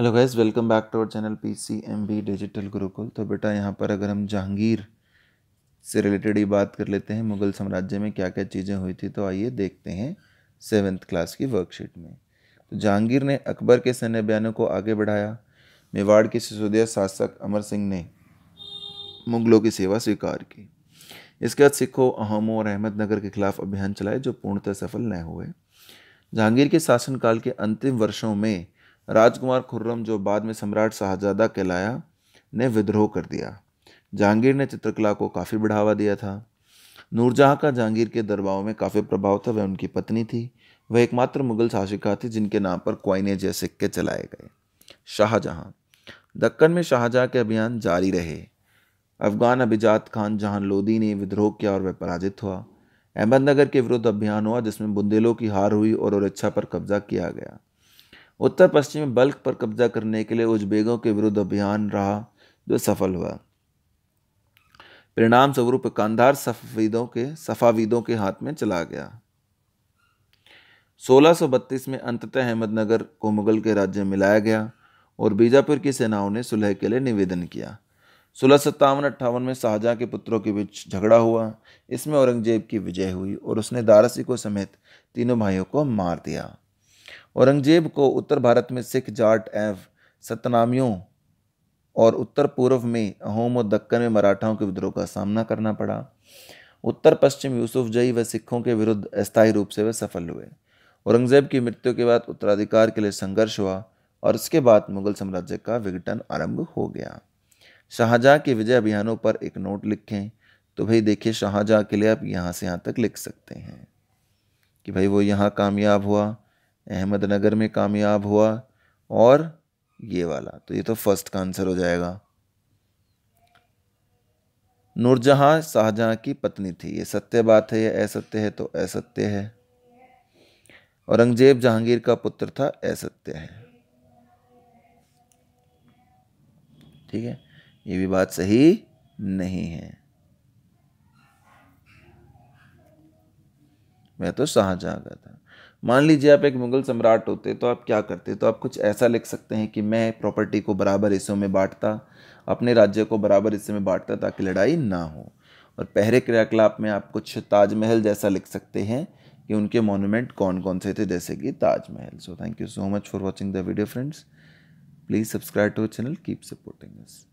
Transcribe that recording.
hello guys welcome back to our channel PCMB digital Gurukul तो बेटा यहाँ पर अगर हम जहांगीर से रिलेटेड ही बात कर लेते हैं मुगल साम्राज्य में क्या क्या चीज़ें हुई थी तो आइए देखते हैं सेवन्थ क्लास की वर्कशीट में तो जहांगीर ने अकबर के सैन्य बयानों को आगे बढ़ाया मेवाड़ के सिसोदिया शासक अमर सिंह ने मुगलों की सेवा स्वीकार की इसके बाद सिखों अहमों और अहमदनगर के खिलाफ अभियान चलाए जो पूर्णतः सफल न हुए जहांगीर के शासनकाल के अंतिम वर्षों में राजकुमार खुर्रम जो बाद में सम्राट शाहजादा कहलाया ने विद्रोह कर दिया जहांगीर ने चित्रकला को काफ़ी बढ़ावा दिया था नूरजहाँ का जहांगीर के दरबारों में काफ़ी प्रभाव था वह उनकी पत्नी थी वह एकमात्र मुगल शासिका थी जिनके नाम पर क्वाइने जैसे सिक्के चलाए गए शाहजहाँ दक्कन में शाहजहाँ के अभियान जारी रहे अफगान अभिजात खान जहान लोदी ने विद्रोह किया और वह पराजित हुआ अहमदनगर के विरुद्ध अभियान हुआ जिसमें बुंदेलों की हार हुई और इच्छा पर कब्जा किया गया उत्तर पश्चिम बल्क पर कब्जा करने के लिए उज्बेगों के विरुद्ध अभियान रहा जो सफल हुआ परिणाम स्वरूप कांधार सफवीदों के सफावीदों के हाथ में चला गया 1632 में अंततः अहमदनगर को मुगल के राज्य में लाया गया और बीजापुर की सेनाओं ने सुलह के लिए निवेदन किया सोलह सत्तावन अट्ठावन में शाहजहाँ के पुत्रों के बीच झगड़ा हुआ इसमें औरंगजेब की विजय हुई और उसने दारसी को समेत तीनों भाइयों को मार दिया औरंगजेब को उत्तर भारत में सिख जाट एव सतनामियों और उत्तर पूर्व में अहोम और दक्कन में मराठाओं के विद्रोह का सामना करना पड़ा उत्तर पश्चिम यूसुफ जई व सिखों के विरुद्ध अस्थायी रूप से वे सफल हुए औरंगजेब की मृत्यु के बाद उत्तराधिकार के लिए संघर्ष हुआ और इसके बाद मुगल साम्राज्य का विघटन आरंभ हो गया शाहजहाँ के विजय अभियानों पर एक नोट लिखें तो भाई देखिए शाहजहाँ के लिए आप यहाँ से यहाँ तक लिख सकते हैं कि भाई वो यहाँ कामयाब हुआ अहमदनगर में कामयाब हुआ और ये वाला तो ये तो फर्स्ट का आंसर हो जाएगा नूरजहां शाहजहां की पत्नी थी ये सत्य बात है ये असत्य है तो असत्य है औरंगजेब जहांगीर का पुत्र था असत्य है ठीक है ये भी बात सही नहीं है मैं तो शाहजहाँ का था मान लीजिए आप एक मुग़ल सम्राट होते तो आप क्या करते तो आप कुछ ऐसा लिख सकते हैं कि मैं प्रॉपर्टी को बराबर हिस्सों में बांटता अपने राज्य को बराबर हिस्से में बांटता ताकि लड़ाई ना हो और पहले क्रियाकलाप में आप कुछ ताजमहल जैसा लिख सकते हैं कि उनके मोनूमेंट कौन कौन से थे जैसे कि Taj Mahal so thank you so much for watching the video friends please subscribe to channel keep supporting us